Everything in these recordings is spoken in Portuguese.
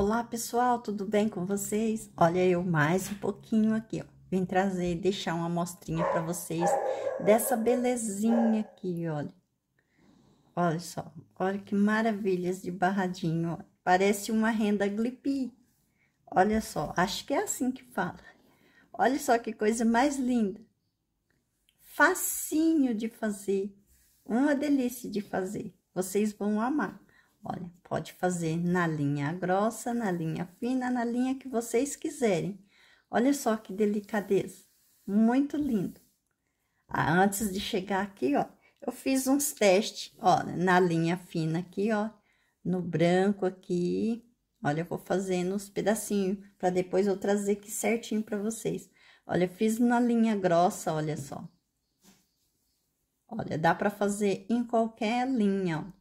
Olá pessoal, tudo bem com vocês? Olha eu mais um pouquinho aqui, ó. Vim trazer, deixar uma amostrinha para vocês dessa belezinha aqui, olha. Olha só, olha que maravilhas de barradinho, ó. Parece uma renda glipi. Olha só, acho que é assim que fala. Olha só que coisa mais linda. Facinho de fazer, uma delícia de fazer. Vocês vão amar. Olha, pode fazer na linha grossa, na linha fina, na linha que vocês quiserem. Olha só que delicadeza, muito lindo. Ah, antes de chegar aqui, ó, eu fiz uns testes, ó, na linha fina aqui, ó, no branco aqui. Olha, eu vou fazendo uns pedacinhos, para depois eu trazer aqui certinho para vocês. Olha, eu fiz na linha grossa, olha só. Olha, dá para fazer em qualquer linha, ó.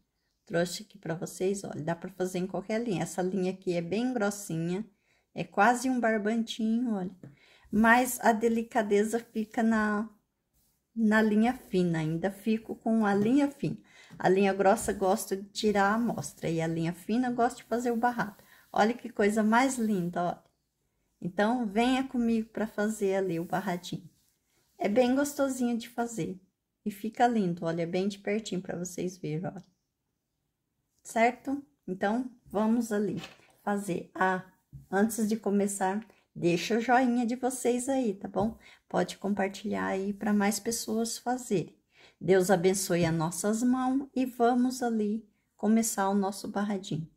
Trouxe aqui para vocês, olha, dá para fazer em qualquer linha. Essa linha aqui é bem grossinha, é quase um barbantinho, olha. Mas a delicadeza fica na, na linha fina, ainda fico com a linha fina. A linha grossa gosto de tirar a amostra e a linha fina gosto de fazer o barrado. Olha que coisa mais linda, olha. Então, venha comigo para fazer ali o barradinho. É bem gostosinho de fazer e fica lindo, olha, é bem de pertinho para vocês verem, olha certo? Então, vamos ali fazer a... Antes de começar, deixa o joinha de vocês aí, tá bom? Pode compartilhar aí para mais pessoas fazerem. Deus abençoe as nossas mãos e vamos ali começar o nosso barradinho.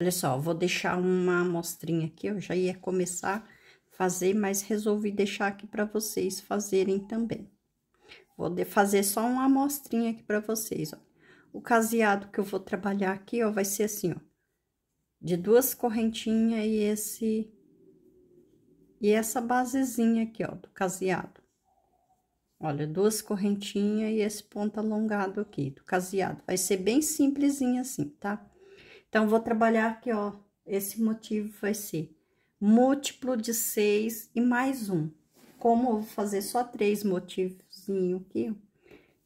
Olha só, vou deixar uma amostrinha aqui, eu já ia começar a fazer, mas resolvi deixar aqui para vocês fazerem também. Vou fazer só uma amostrinha aqui para vocês, ó. O caseado que eu vou trabalhar aqui, ó, vai ser assim, ó. De duas correntinhas e esse... E essa basezinha aqui, ó, do caseado. Olha, duas correntinhas e esse ponto alongado aqui do caseado. Vai ser bem simplesinho assim, tá? Então, vou trabalhar aqui, ó, esse motivo vai ser múltiplo de seis e mais um. Como eu vou fazer só três motivos aqui, ó,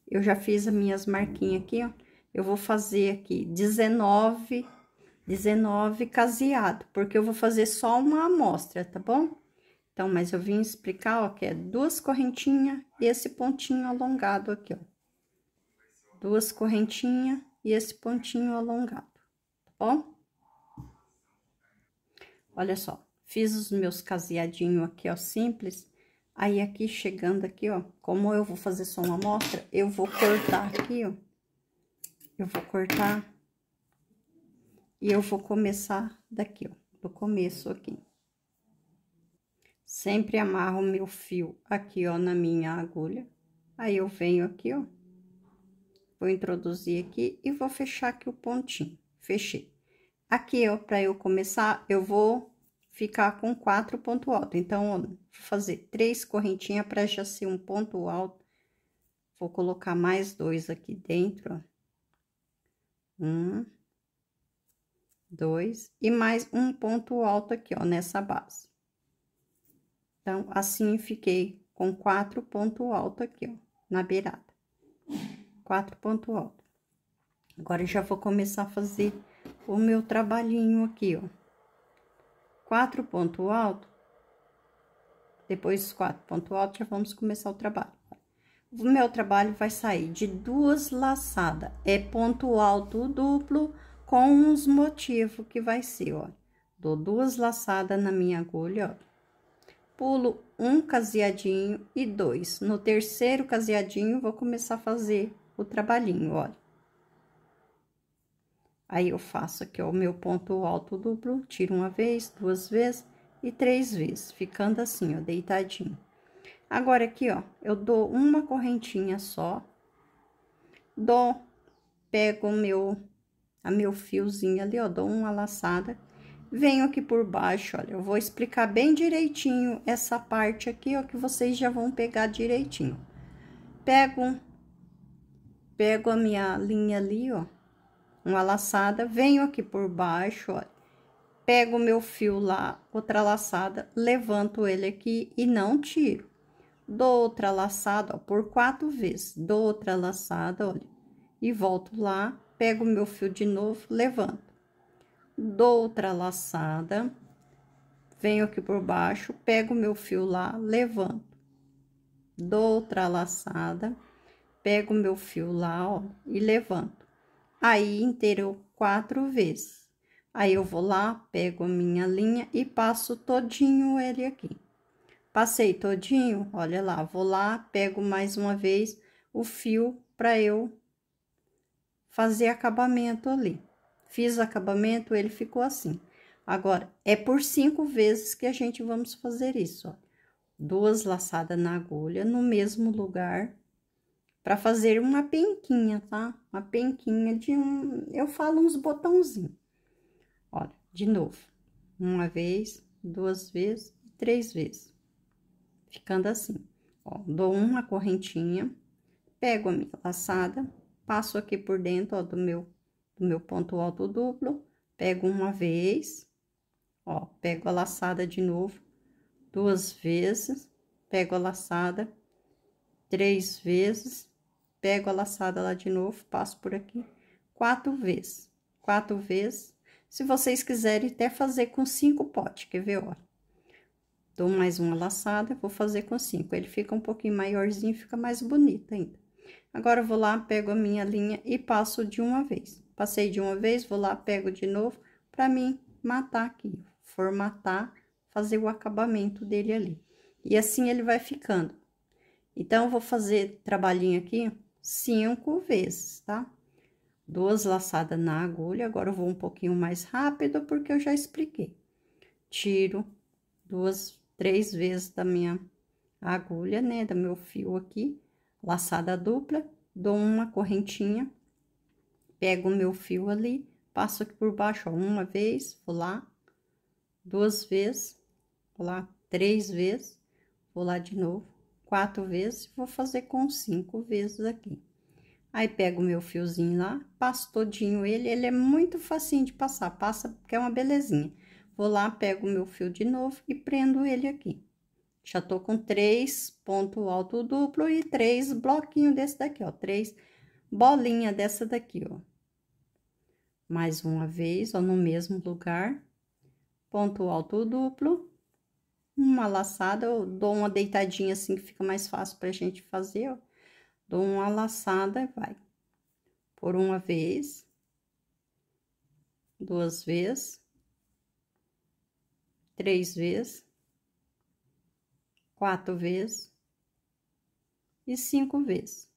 eu já fiz as minhas marquinhas aqui, ó eu vou fazer aqui 19, 19 caseado, porque eu vou fazer só uma amostra, tá bom? Então, mas eu vim explicar, ó, que é duas correntinhas e esse pontinho alongado aqui, ó. Duas correntinhas e esse pontinho alongado, tá bom? Olha só, fiz os meus caseadinhos aqui, ó, simples. Aí, aqui, chegando aqui, ó, como eu vou fazer só uma amostra, eu vou cortar aqui, ó eu vou cortar e eu vou começar daqui, ó, do começo aqui. Sempre amarro meu fio aqui, ó, na minha agulha. Aí, eu venho aqui, ó, vou introduzir aqui e vou fechar aqui o pontinho. Fechei. Aqui, ó, pra eu começar, eu vou ficar com quatro pontos altos. Então, ó, vou fazer três correntinhas pra já ser um ponto alto. Vou colocar mais dois aqui dentro, ó. Um, dois, e mais um ponto alto aqui, ó, nessa base. Então, assim, fiquei com quatro ponto alto aqui, ó, na beirada. Quatro ponto alto. Agora, já vou começar a fazer o meu trabalhinho aqui, ó. Quatro ponto alto, depois dos quatro ponto alto, já vamos começar o trabalho o meu trabalho vai sair de duas laçadas. É ponto alto duplo com os motivos que vai ser, ó. Dou duas laçadas na minha agulha, ó. Pulo um caseadinho e dois. No terceiro caseadinho, vou começar a fazer o trabalhinho, olha. Aí, eu faço aqui, ó, o meu ponto alto duplo, tiro uma vez, duas vezes e três vezes, ficando assim, ó, deitadinho. Agora, aqui, ó, eu dou uma correntinha só, dou, pego o meu, a meu fiozinho ali, ó, dou uma laçada, venho aqui por baixo, olha, eu vou explicar bem direitinho essa parte aqui, ó, que vocês já vão pegar direitinho. Pego, pego a minha linha ali, ó, uma laçada, venho aqui por baixo, ó, pego o meu fio lá, outra laçada, levanto ele aqui e não tiro dou outra laçada, ó, por quatro vezes, dou outra laçada, olha, e volto lá, pego o meu fio de novo, levanto. Dou outra laçada, venho aqui por baixo, pego o meu fio lá, levanto. Dou outra laçada, pego o meu fio lá, ó, e levanto. Aí, inteiro quatro vezes. Aí, eu vou lá, pego a minha linha e passo todinho ele aqui. Passei todinho, olha lá, vou lá, pego mais uma vez o fio para eu fazer acabamento ali. Fiz acabamento, ele ficou assim. Agora, é por cinco vezes que a gente vamos fazer isso, ó. Duas laçadas na agulha, no mesmo lugar, para fazer uma penquinha, tá? Uma penquinha de um, eu falo uns botãozinhos. Olha, de novo, uma vez, duas vezes três vezes ficando assim. Ó, dou uma correntinha, pego a minha laçada, passo aqui por dentro, ó, do meu, do meu ponto alto duplo, pego uma vez, ó, pego a laçada de novo, duas vezes, pego a laçada, três vezes, pego a laçada lá de novo, passo por aqui, quatro vezes, quatro vezes. Se vocês quiserem até fazer com cinco potes, quer ver, ó Dou mais uma laçada, vou fazer com cinco. Ele fica um pouquinho maiorzinho, fica mais bonito ainda. Agora, vou lá, pego a minha linha e passo de uma vez. Passei de uma vez, vou lá, pego de novo, pra mim matar aqui, formatar, fazer o acabamento dele ali. E assim ele vai ficando. Então, vou fazer trabalhinho aqui cinco vezes, tá? Duas laçadas na agulha, agora eu vou um pouquinho mais rápido, porque eu já expliquei. Tiro duas três vezes da minha agulha, né, do meu fio aqui, laçada dupla, dou uma correntinha, pego o meu fio ali, passo aqui por baixo, ó, uma vez, vou lá, duas vezes, vou lá, três vezes, vou lá de novo, quatro vezes, vou fazer com cinco vezes aqui. Aí, pego o meu fiozinho lá, passo todinho ele, ele é muito facinho de passar, passa porque é uma belezinha. Vou lá, pego o meu fio de novo e prendo ele aqui. Já tô com três ponto alto duplo e três bloquinho desse daqui, ó. Três bolinha dessa daqui, ó. Mais uma vez, ó, no mesmo lugar. Ponto alto duplo. Uma laçada, eu dou uma deitadinha assim que fica mais fácil pra gente fazer, ó. Dou uma laçada e vai. Por uma vez. Duas vezes três vezes, quatro vezes e cinco vezes.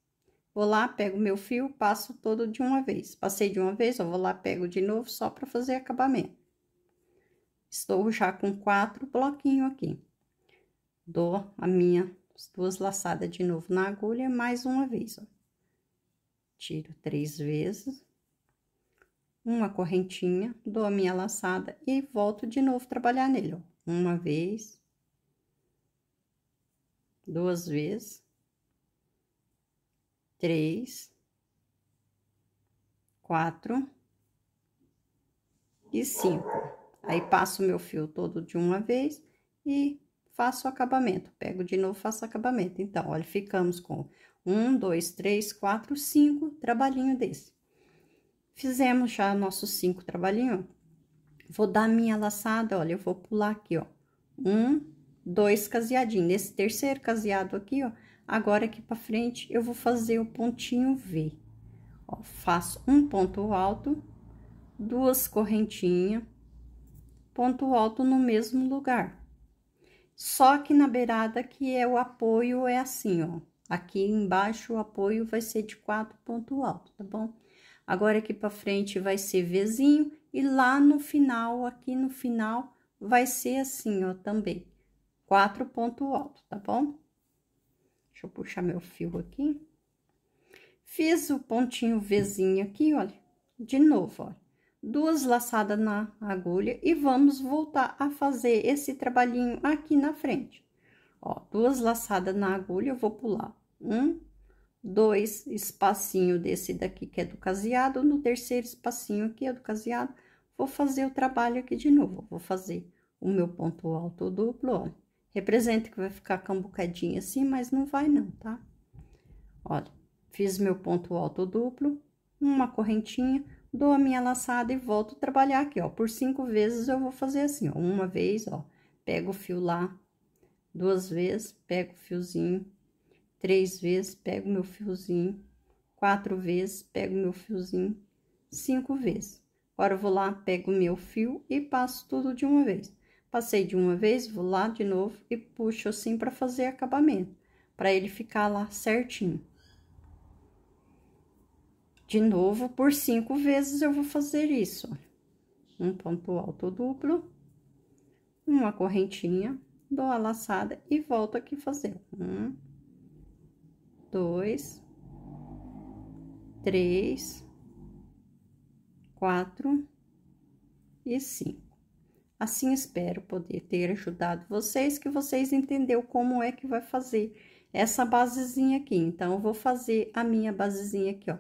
Vou lá, pego meu fio, passo todo de uma vez. Passei de uma vez, eu vou lá, pego de novo só para fazer acabamento. Estou já com quatro bloquinhos aqui. Dou a minha duas laçadas de novo na agulha mais uma vez, ó. Tiro três vezes uma correntinha, dou a minha laçada e volto de novo trabalhar nele, ó. Uma vez, duas vezes, três, quatro e cinco. Aí passo o meu fio todo de uma vez e faço o acabamento. Pego de novo, faço o acabamento. Então, olha, ficamos com um, dois, três, quatro, cinco trabalhinho desse. Fizemos já nossos cinco trabalhinhos. Vou dar minha laçada, olha, eu vou pular aqui, ó. Um, dois caseadinhos. Nesse terceiro caseado aqui, ó, agora aqui pra frente, eu vou fazer o pontinho V. Ó, faço um ponto alto, duas correntinhas, ponto alto no mesmo lugar. Só que na beirada que é o apoio é assim, ó. Aqui embaixo o apoio vai ser de quatro ponto alto, tá bom? Agora aqui para frente vai ser Vzinho e lá no final, aqui no final, vai ser assim, ó, também. Quatro ponto alto, tá bom? Deixa eu puxar meu fio aqui. Fiz o pontinho Vzinho aqui, olha, de novo, ó. Duas laçadas na agulha e vamos voltar a fazer esse trabalhinho aqui na frente. Ó, duas laçadas na agulha, eu vou pular. Um, dois espacinho desse daqui que é do caseado, no terceiro espacinho aqui é do caseado, vou fazer o trabalho aqui de novo, vou fazer o meu ponto alto duplo, Representa que vai ficar cambucadinho assim, mas não vai não, tá? Olha, fiz meu ponto alto duplo, uma correntinha, dou a minha laçada e volto trabalhar aqui, ó. Por cinco vezes eu vou fazer assim, ó. Uma vez, ó, pego o fio lá, duas vezes, pego o fiozinho, Três vezes pego meu fiozinho, quatro vezes pego meu fiozinho, cinco vezes. Agora eu vou lá, pego meu fio e passo tudo de uma vez. Passei de uma vez, vou lá de novo e puxo assim para fazer acabamento, para ele ficar lá certinho. De novo, por cinco vezes eu vou fazer isso, Um ponto alto duplo, uma correntinha, dou a laçada e volto aqui fazer. Um, dois, três, quatro e cinco. Assim, espero poder ter ajudado vocês, que vocês entenderam como é que vai fazer essa basezinha aqui. Então, eu vou fazer a minha basezinha aqui, ó,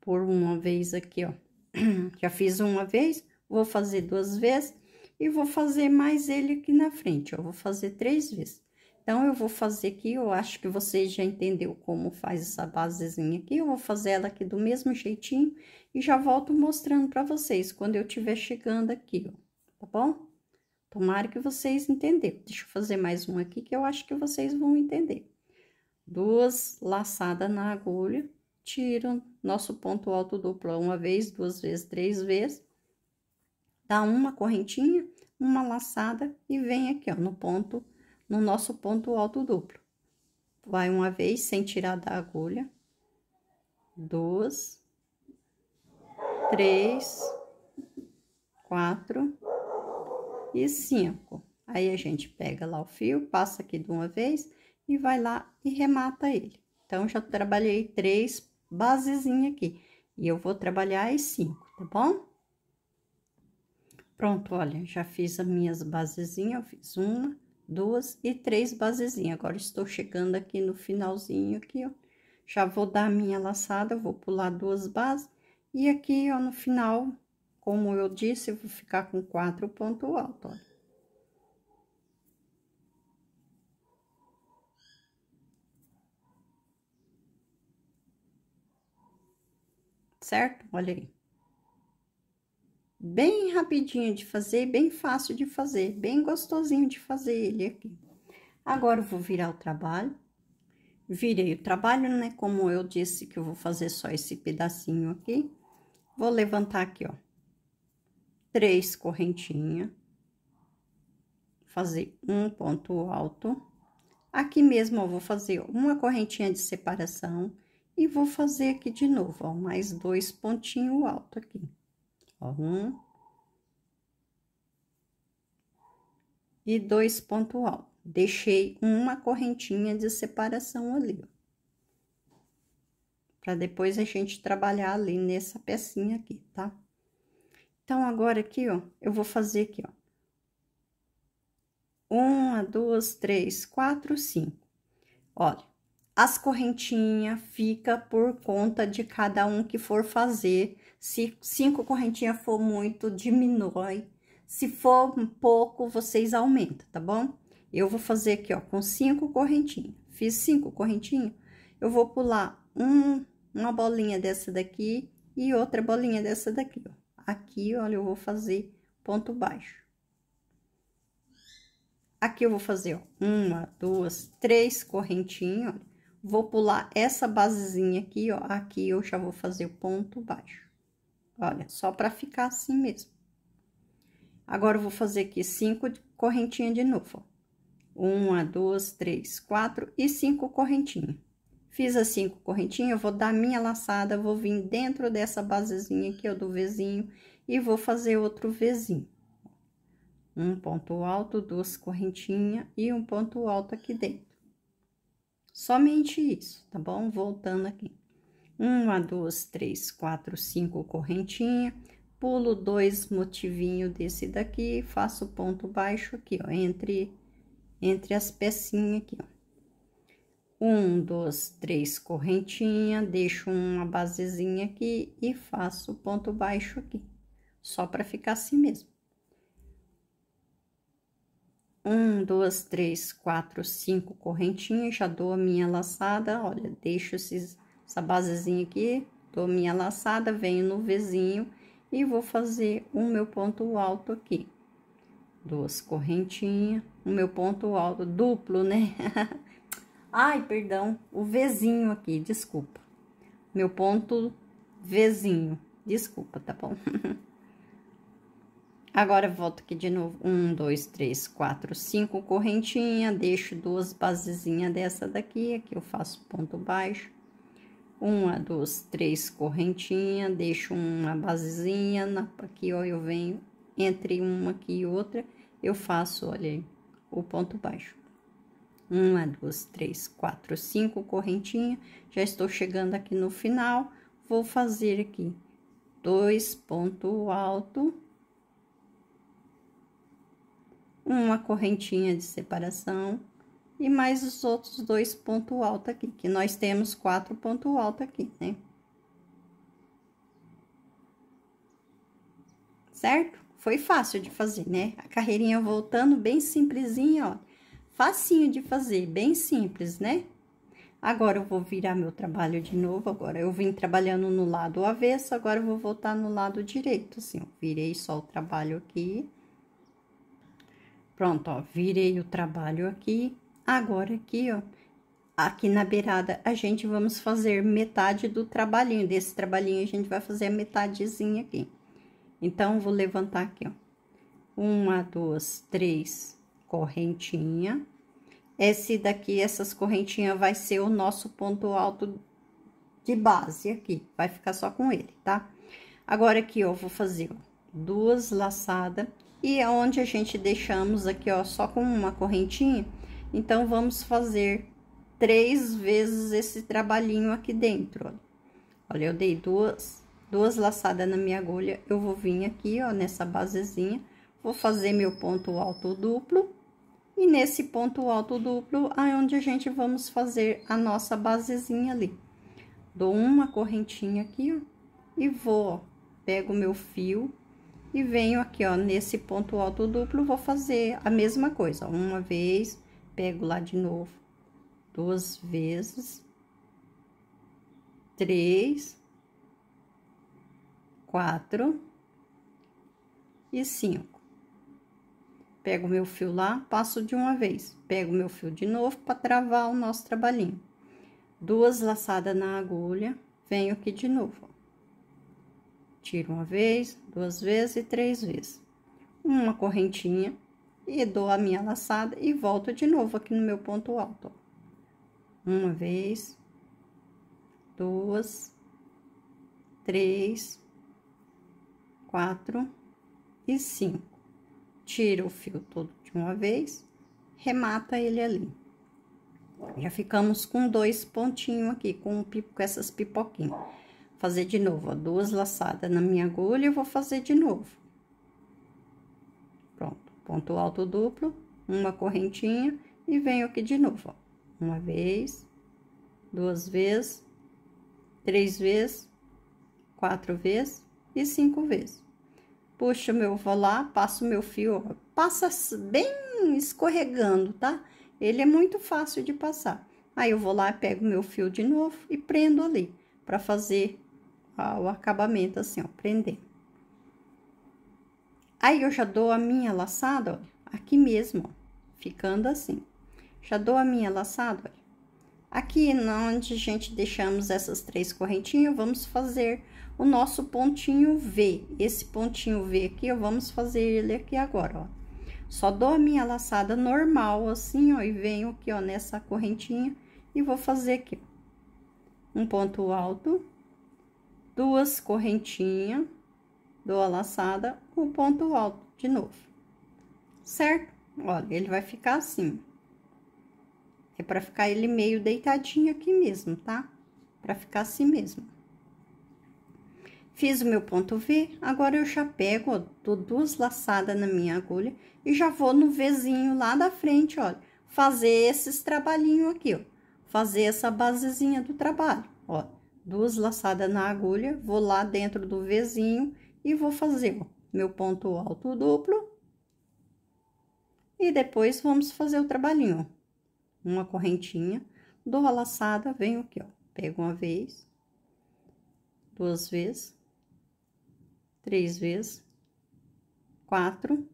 por uma vez aqui, ó. Já fiz uma vez, vou fazer duas vezes e vou fazer mais ele aqui na frente, ó. Vou fazer três vezes. Então, eu vou fazer aqui, eu acho que vocês já entendeu como faz essa basezinha aqui. Eu vou fazer ela aqui do mesmo jeitinho e já volto mostrando pra vocês quando eu tiver chegando aqui, ó, tá bom? Tomara que vocês entenderam. Deixa eu fazer mais um aqui que eu acho que vocês vão entender. Duas laçadas na agulha, tiro nosso ponto alto duplo uma vez, duas vezes, três vezes. Dá uma correntinha, uma laçada e vem aqui, ó, no ponto no nosso ponto alto duplo. Vai uma vez sem tirar da agulha. Duas. Três. Quatro. E cinco. Aí a gente pega lá o fio, passa aqui de uma vez e vai lá e remata ele. Então, já trabalhei três basezinhas aqui. E eu vou trabalhar as cinco, tá bom? Pronto, olha, já fiz as minhas basezinhas, eu fiz uma, duas e três basezinhas. Agora, estou chegando aqui no finalzinho aqui, ó. Já vou dar minha laçada, vou pular duas bases. E aqui, ó, no final, como eu disse, eu vou ficar com quatro pontos alto, ó. Certo? Olha aí bem rapidinho de fazer, bem fácil de fazer, bem gostosinho de fazer ele aqui. Agora, eu vou virar o trabalho. Virei o trabalho, né? Como eu disse que eu vou fazer só esse pedacinho aqui. Vou levantar aqui, ó. Três correntinhas. Fazer um ponto alto. Aqui mesmo, ó, vou fazer uma correntinha de separação. E vou fazer aqui de novo, ó, mais dois pontinhos alto aqui um e dois ponto alto. Deixei uma correntinha de separação ali, ó. para depois a gente trabalhar ali nessa pecinha aqui, tá? Então, agora aqui, ó, eu vou fazer aqui, ó. Uma, duas, três, quatro, cinco. Olha, as correntinhas fica por conta de cada um que for fazer se cinco correntinhas for muito, diminui. Se for pouco, vocês aumentam, tá bom? Eu vou fazer aqui, ó, com cinco correntinhas. Fiz cinco correntinhas, eu vou pular um, uma bolinha dessa daqui e outra bolinha dessa daqui, ó. Aqui, olha, eu vou fazer ponto baixo. Aqui eu vou fazer, ó, uma, duas, três correntinhas, Vou pular essa basezinha aqui, ó, aqui eu já vou fazer o ponto baixo. Olha, só pra ficar assim mesmo. Agora, eu vou fazer aqui cinco correntinhas de novo, ó. Uma, duas, três, quatro e cinco correntinhas. Fiz as cinco correntinhas, eu vou dar minha laçada, vou vir dentro dessa basezinha aqui, ó, do vizinho, e vou fazer outro vizinho. Um ponto alto, duas correntinhas e um ponto alto aqui dentro. Somente isso, tá bom? Voltando aqui uma, duas, três, quatro, cinco correntinha, pulo dois motivinho desse daqui, faço ponto baixo aqui, ó, entre, entre as pecinhas aqui, ó. Um, dois, três correntinha, deixo uma basezinha aqui e faço ponto baixo aqui, só para ficar assim mesmo. Um, dois três, quatro, cinco correntinhas, já dou a minha laçada, olha, deixo esses essa basezinha aqui, dou minha laçada, venho no vizinho e vou fazer o meu ponto alto aqui. Duas correntinhas, o meu ponto alto duplo, né? Ai, perdão, o vizinho aqui, desculpa. Meu ponto vizinho, desculpa, tá bom? Agora, volto aqui de novo. Um, dois, três, quatro, cinco correntinha. Deixo duas basezinhas dessa daqui. Aqui eu faço ponto baixo uma, duas, três correntinhas, deixo uma basezinha, na, aqui, ó, eu venho entre uma aqui e outra, eu faço, olha aí, o ponto baixo. Uma, duas, três, quatro, cinco correntinha, já estou chegando aqui no final, vou fazer aqui dois ponto alto, uma correntinha de separação, e mais os outros dois ponto alto aqui, que nós temos quatro ponto alto aqui, né? Certo? Foi fácil de fazer, né? A carreirinha voltando bem simplesinha, ó. Facinho de fazer, bem simples, né? Agora, eu vou virar meu trabalho de novo, agora eu vim trabalhando no lado avesso, agora eu vou voltar no lado direito, assim, ó. Virei só o trabalho aqui. Pronto, ó, virei o trabalho aqui, Agora aqui, ó, aqui na beirada, a gente vamos fazer metade do trabalhinho. Desse trabalhinho, a gente vai fazer a metadezinha aqui. Então, vou levantar aqui, ó. Uma, duas, três correntinha. Esse daqui, essas correntinhas, vai ser o nosso ponto alto de base aqui. Vai ficar só com ele, tá? Agora aqui, ó, vou fazer, ó, duas laçadas. E é onde a gente deixamos aqui, ó, só com uma correntinha então, vamos fazer três vezes esse trabalhinho aqui dentro, olha. Olha, eu dei duas, duas laçadas na minha agulha, eu vou vir aqui, ó, nessa basezinha, vou fazer meu ponto alto duplo. E nesse ponto alto duplo, é onde a gente vamos fazer a nossa basezinha ali. Dou uma correntinha aqui, ó, e vou, ó, pego meu fio e venho aqui, ó, nesse ponto alto duplo, vou fazer a mesma coisa, ó, uma vez, pego lá de novo duas vezes, três, quatro e cinco. Pego meu fio lá, passo de uma vez, pego meu fio de novo para travar o nosso trabalhinho. Duas laçadas na agulha, venho aqui de novo. Tiro uma vez, duas vezes e três vezes. Uma correntinha e dou a minha laçada e volto de novo aqui no meu ponto alto. Uma vez, duas, três, quatro e cinco. Tiro o fio todo de uma vez, remata ele ali. Já ficamos com dois pontinhos aqui, com, com essas pipoquinhas. Fazer de novo, ó, duas laçadas na minha agulha e vou fazer de novo ponto alto duplo, uma correntinha e venho aqui de novo, ó. Uma vez, duas vezes, três vezes, quatro vezes e cinco vezes. Puxo meu vou lá, passo meu fio, ó. passa bem escorregando, tá? Ele é muito fácil de passar. Aí eu vou lá, pego meu fio de novo e prendo ali, para fazer ó, ah, o acabamento assim, ó, prendendo. Aí eu já dou a minha laçada, ó, aqui mesmo, ó, ficando assim. Já dou a minha laçada, Aqui, onde a gente deixamos essas três correntinhas, vamos fazer o nosso pontinho V. Esse pontinho V aqui, ó, vamos fazer ele aqui agora, ó. Só dou a minha laçada normal, assim, ó, e venho aqui, ó, nessa correntinha e vou fazer aqui. Um ponto alto, duas correntinhas dou a laçada, o ponto alto de novo, certo? Olha, ele vai ficar assim. É para ficar ele meio deitadinho aqui mesmo, tá? Para ficar assim mesmo. Fiz o meu ponto V, agora eu já pego, ó, dou duas laçadas na minha agulha e já vou no Vzinho lá da frente, olha, fazer esses trabalhinho aqui, ó, fazer essa basezinha do trabalho, ó, duas laçadas na agulha, vou lá dentro do Vzinho e vou fazer meu ponto alto duplo. E depois vamos fazer o trabalhinho. Uma correntinha, dou a laçada, venho aqui, ó, pego uma vez, duas vezes, três vezes, quatro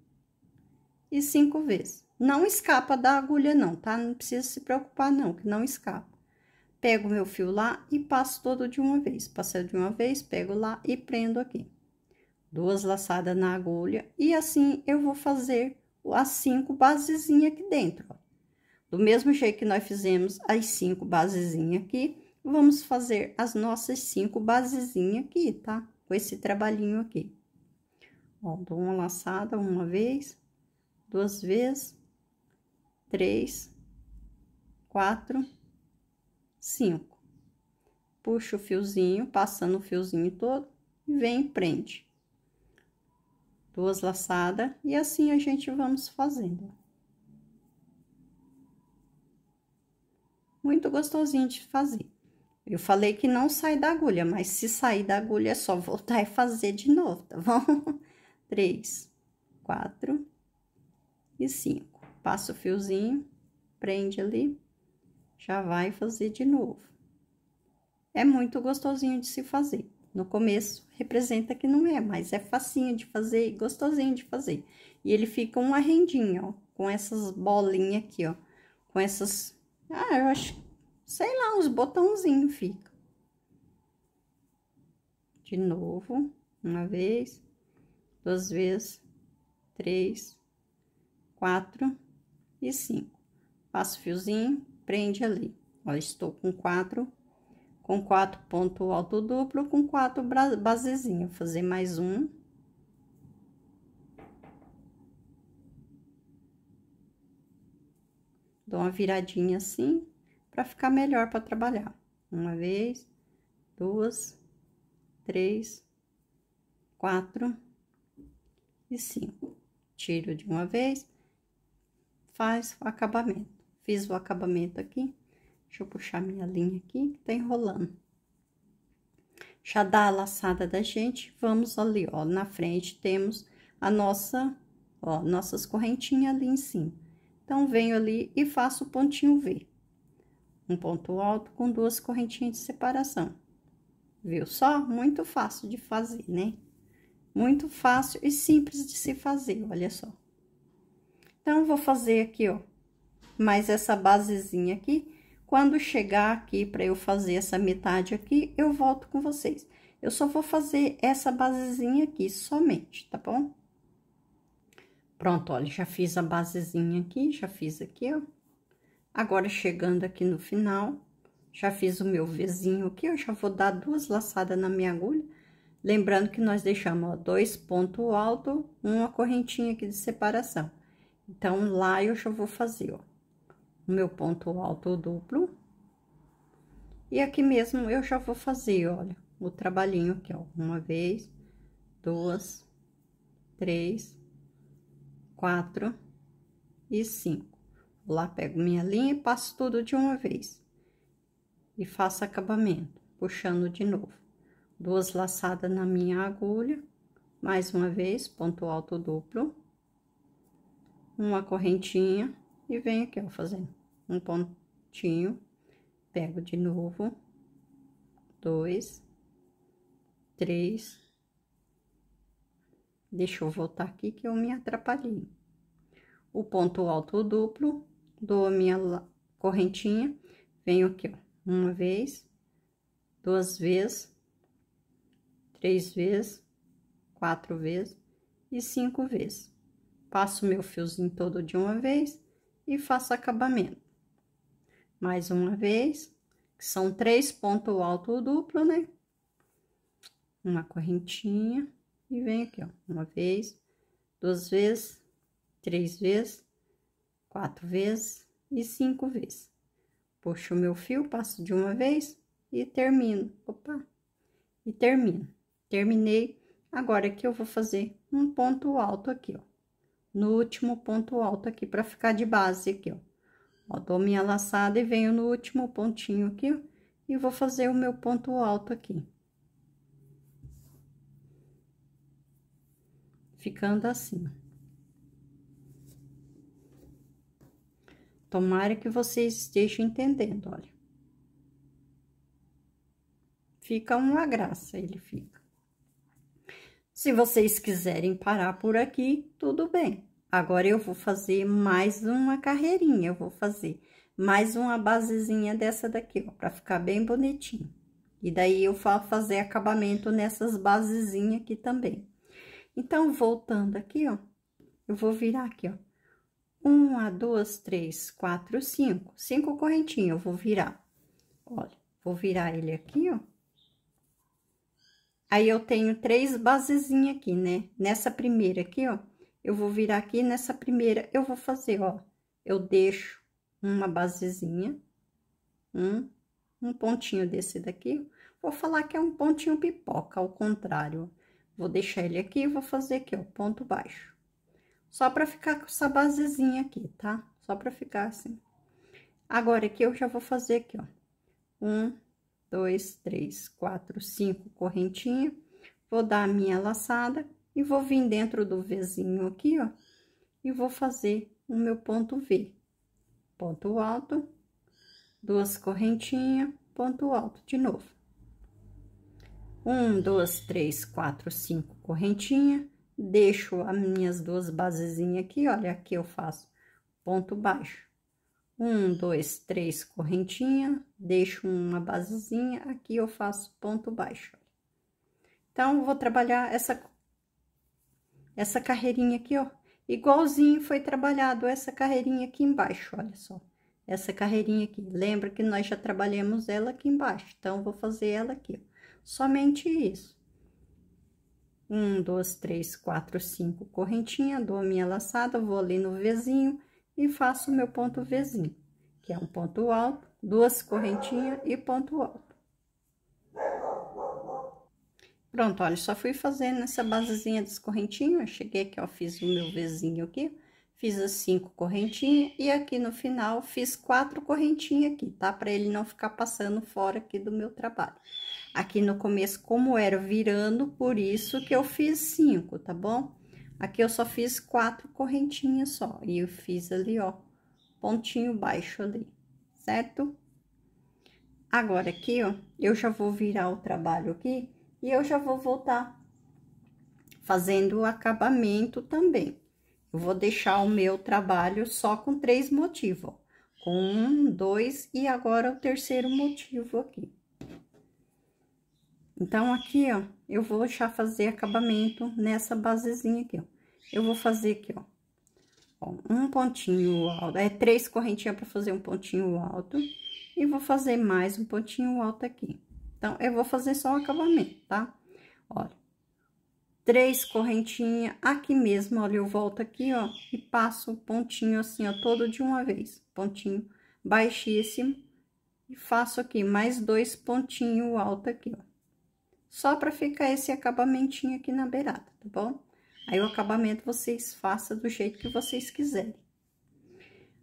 e cinco vezes. Não escapa da agulha não, tá? Não precisa se preocupar não, que não escapa. Pego meu fio lá e passo todo de uma vez. Passei de uma vez, pego lá e prendo aqui duas laçadas na agulha, e assim eu vou fazer as cinco basezinhas aqui dentro, ó. Do mesmo jeito que nós fizemos as cinco basezinhas aqui, vamos fazer as nossas cinco basezinhas aqui, tá? Com esse trabalhinho aqui. Ó, dou uma laçada uma vez, duas vezes, três, quatro, cinco. Puxo o fiozinho, passando o fiozinho todo, e vem e prende duas laçadas, e assim a gente vamos fazendo. Muito gostosinho de fazer. Eu falei que não sai da agulha, mas se sair da agulha é só voltar e fazer de novo, tá bom? Três, quatro e cinco. Passa o fiozinho, prende ali, já vai fazer de novo. É muito gostosinho de se fazer. No começo, representa que não é, mas é facinho de fazer e gostosinho de fazer. E ele fica uma rendinha, ó, com essas bolinhas aqui, ó. Com essas... Ah, eu acho... Sei lá, uns botãozinhos fica. De novo, uma vez, duas vezes, três, quatro e cinco. Passo o fiozinho, prende ali. Ó, estou com quatro com quatro ponto alto duplo, com quatro basezinho. fazer mais um. Dou uma viradinha assim, para ficar melhor para trabalhar. Uma vez, duas, três, quatro e cinco. Tiro de uma vez, faz o acabamento. Fiz o acabamento aqui. Deixa eu puxar minha linha aqui, que tá enrolando. Já dá a laçada da gente, vamos ali, ó, na frente temos a nossa, ó, nossas correntinhas ali em cima. Então, venho ali e faço o pontinho V. Um ponto alto com duas correntinhas de separação. Viu só? Muito fácil de fazer, né? Muito fácil e simples de se fazer, olha só. Então, vou fazer aqui, ó, mais essa basezinha aqui quando chegar aqui para eu fazer essa metade aqui, eu volto com vocês. Eu só vou fazer essa basezinha aqui somente, tá bom? Pronto, olha, já fiz a basezinha aqui, já fiz aqui, ó. Agora, chegando aqui no final, já fiz o meu vizinho aqui, eu já vou dar duas laçadas na minha agulha. Lembrando que nós deixamos, ó, dois pontos alto, uma correntinha aqui de separação. Então, lá eu já vou fazer, ó o meu ponto alto duplo. E aqui mesmo eu já vou fazer, olha, o trabalhinho aqui, ó. Uma vez, duas, três, quatro e cinco. Lá pego minha linha e passo tudo de uma vez. E faço acabamento, puxando de novo. Duas laçadas na minha agulha, mais uma vez, ponto alto duplo. Uma correntinha e venho aqui, ó, fazendo um pontinho, pego de novo, dois, três. Deixa eu voltar aqui que eu me atrapalhei. O ponto alto duplo, dou a minha correntinha, venho aqui, ó, uma vez, duas vezes, três vezes, quatro vezes e cinco vezes. Passo meu fiozinho todo de uma vez e faço acabamento mais uma vez, que são três ponto alto duplo, né? Uma correntinha e vem aqui, ó, uma vez, duas vezes, três vezes, quatro vezes e cinco vezes. Puxo o meu fio, passo de uma vez e termino. Opa! E termino. Terminei. Agora aqui eu vou fazer um ponto alto aqui, ó. No último ponto alto aqui, pra ficar de base aqui, ó. Ó, dou minha laçada e venho no último pontinho aqui, e vou fazer o meu ponto alto aqui. Ficando assim. Tomara que vocês estejam entendendo, olha. Fica uma graça, ele fica. Se vocês quiserem parar por aqui, tudo bem. Agora, eu vou fazer mais uma carreirinha, eu vou fazer mais uma basezinha dessa daqui, ó, pra ficar bem bonitinho. E daí, eu vou fazer acabamento nessas basezinhas aqui também. Então, voltando aqui, ó, eu vou virar aqui, ó. Uma, duas, três, quatro, cinco. Cinco correntinhas eu vou virar. Olha, vou virar ele aqui, ó. Aí, eu tenho três basezinhas aqui, né? Nessa primeira aqui, ó, eu vou virar aqui nessa primeira, eu vou fazer, ó, eu deixo uma basezinha, um, um pontinho desse daqui, vou falar que é um pontinho pipoca, ao contrário. Vou deixar ele aqui e vou fazer aqui, ó, ponto baixo. Só pra ficar com essa basezinha aqui, tá? Só pra ficar assim. Agora, aqui eu já vou fazer aqui, ó. Um, dois, três, quatro, cinco correntinha. Vou dar a minha laçada, e vou vir dentro do Vzinho aqui, ó, e vou fazer o meu ponto V. Ponto alto, duas correntinhas, ponto alto de novo. Um, dois, três, quatro, cinco correntinha. Deixo as minhas duas basezinhas aqui, olha, aqui eu faço ponto baixo. Um, dois, três correntinha, deixo uma basezinha, aqui eu faço ponto baixo. Então, vou trabalhar essa essa carreirinha aqui, ó, igualzinho foi trabalhado essa carreirinha aqui embaixo, olha só. Essa carreirinha aqui, lembra que nós já trabalhamos ela aqui embaixo, então, vou fazer ela aqui, ó. Somente isso. Um, dois, três, quatro, cinco correntinha, dou a minha laçada, vou ali no Vzinho e faço o meu ponto Vzinho, que é um ponto alto, duas correntinhas e ponto alto. Pronto, olha, só fui fazendo essa basezinha dos correntinhos, eu cheguei aqui, ó, fiz o meu Vzinho aqui, fiz as cinco correntinhas, e aqui no final fiz quatro correntinhas aqui, tá? Pra ele não ficar passando fora aqui do meu trabalho. Aqui no começo, como era virando, por isso que eu fiz cinco, tá bom? Aqui eu só fiz quatro correntinhas só, e eu fiz ali, ó, pontinho baixo ali, certo? Agora aqui, ó, eu já vou virar o trabalho aqui e eu já vou voltar fazendo o acabamento também. Eu vou deixar o meu trabalho só com três motivos, ó. Com um, dois e agora o terceiro motivo aqui. Então, aqui, ó, eu vou já fazer acabamento nessa basezinha aqui, ó. Eu vou fazer aqui, ó um pontinho alto, é três correntinhas para fazer um pontinho alto. E vou fazer mais um pontinho alto aqui. Então, eu vou fazer só o acabamento, tá? Olha, três correntinhas aqui mesmo, olha, eu volto aqui, ó, e passo o pontinho assim, ó, todo de uma vez. Pontinho baixíssimo. E faço aqui mais dois pontinhos alto aqui, ó. Só pra ficar esse acabamentinho aqui na beirada, tá bom? Aí, o acabamento vocês façam do jeito que vocês quiserem.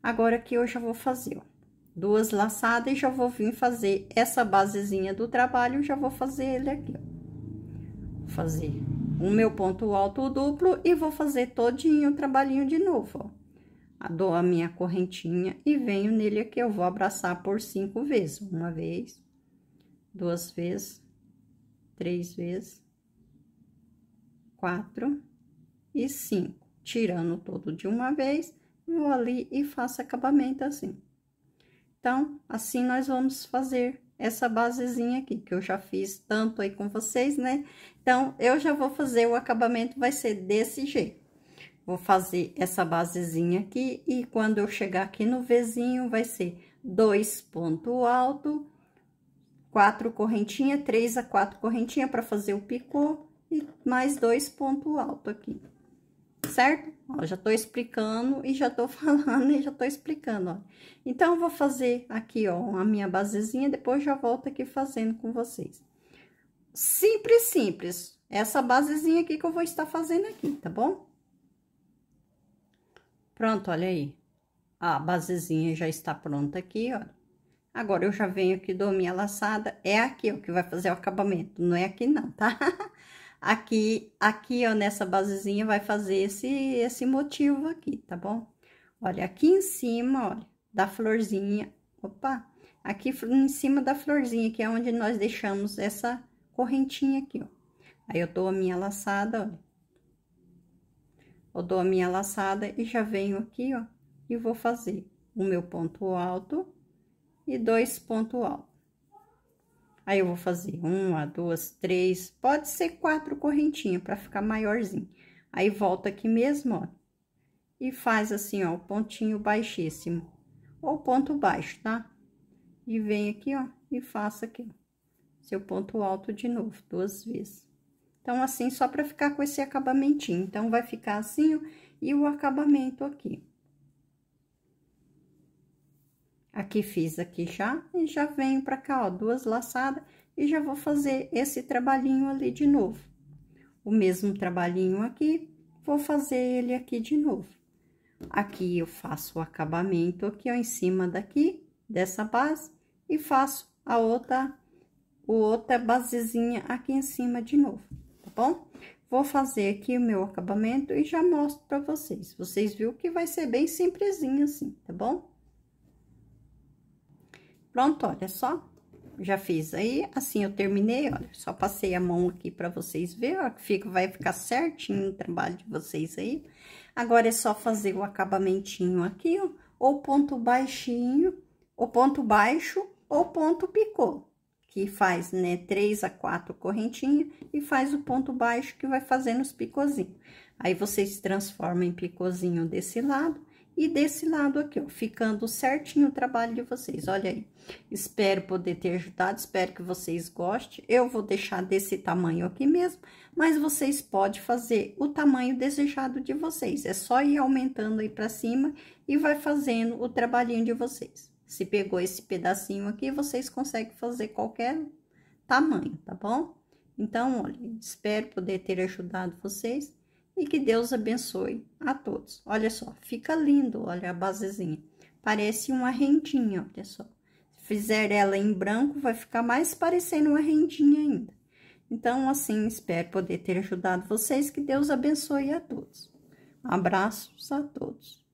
Agora, aqui eu já vou fazer, ó duas laçadas e já vou vir fazer essa basezinha do trabalho, já vou fazer ele aqui, ó. Vou fazer o meu ponto alto duplo e vou fazer todinho o trabalhinho de novo, ó. Dou a minha correntinha e venho nele aqui, eu vou abraçar por cinco vezes. Uma vez, duas vezes, três vezes, quatro e cinco. Tirando todo de uma vez, vou ali e faço acabamento assim. Então, assim nós vamos fazer essa basezinha aqui, que eu já fiz tanto aí com vocês, né? Então, eu já vou fazer, o acabamento vai ser desse jeito. Vou fazer essa basezinha aqui, e quando eu chegar aqui no Vzinho, vai ser dois ponto alto, quatro correntinha, três a quatro correntinha para fazer o picô, e mais dois ponto alto aqui, certo? Ó, já tô explicando e já tô falando e já tô explicando, ó. Então, eu vou fazer aqui, ó, a minha basezinha, depois já volto aqui fazendo com vocês. Simples, simples. É essa basezinha aqui que eu vou estar fazendo aqui, tá bom? Pronto, olha aí. A basezinha já está pronta aqui, ó. Agora, eu já venho aqui, dou minha laçada. É aqui, o que vai fazer o acabamento, não é aqui não, tá? Aqui, aqui, ó, nessa basezinha, vai fazer esse, esse motivo aqui, tá bom? Olha, aqui em cima, olha, da florzinha, opa, aqui em cima da florzinha, que é onde nós deixamos essa correntinha aqui, ó. Aí, eu dou a minha laçada, olha. Eu dou a minha laçada e já venho aqui, ó, e vou fazer o meu ponto alto e dois pontos altos. Aí, eu vou fazer uma, duas, três, pode ser quatro correntinhas para ficar maiorzinho. Aí, volta aqui mesmo, ó, e faz assim, ó, o pontinho baixíssimo, ou ponto baixo, tá? E vem aqui, ó, e faça aqui, seu ponto alto de novo, duas vezes. Então, assim, só para ficar com esse acabamentinho. Então, vai ficar assim, ó, e o acabamento aqui. Aqui fiz aqui já, e já venho pra cá, ó, duas laçadas, e já vou fazer esse trabalhinho ali de novo. O mesmo trabalhinho aqui, vou fazer ele aqui de novo. Aqui eu faço o acabamento aqui, ó, em cima daqui, dessa base, e faço a outra, o outra basezinha aqui em cima de novo, tá bom? Vou fazer aqui o meu acabamento e já mostro pra vocês. Vocês viram que vai ser bem simplesinho assim, tá bom? Pronto, olha só, já fiz aí, assim eu terminei, olha, só passei a mão aqui pra vocês verem, ó, que fica, vai ficar certinho o trabalho de vocês aí. Agora é só fazer o acabamentinho aqui, ó, ou ponto baixinho, ou ponto baixo, ou ponto picô, que faz, né, três a quatro correntinhas e faz o ponto baixo que vai fazendo os picôzinhos. Aí, vocês transformam em picôzinho desse lado e desse lado aqui, ó, ficando certinho o trabalho de vocês, olha aí. Espero poder ter ajudado, espero que vocês gostem. Eu vou deixar desse tamanho aqui mesmo, mas vocês podem fazer o tamanho desejado de vocês. É só ir aumentando aí pra cima e vai fazendo o trabalhinho de vocês. Se pegou esse pedacinho aqui, vocês conseguem fazer qualquer tamanho, tá bom? Então, olha, espero poder ter ajudado vocês e que Deus abençoe a todos. Olha só, fica lindo, olha a basezinha. Parece uma rendinha, olha só. Se fizer ela em branco, vai ficar mais parecendo uma rendinha ainda. Então, assim, espero poder ter ajudado vocês. Que Deus abençoe a todos. Abraços a todos.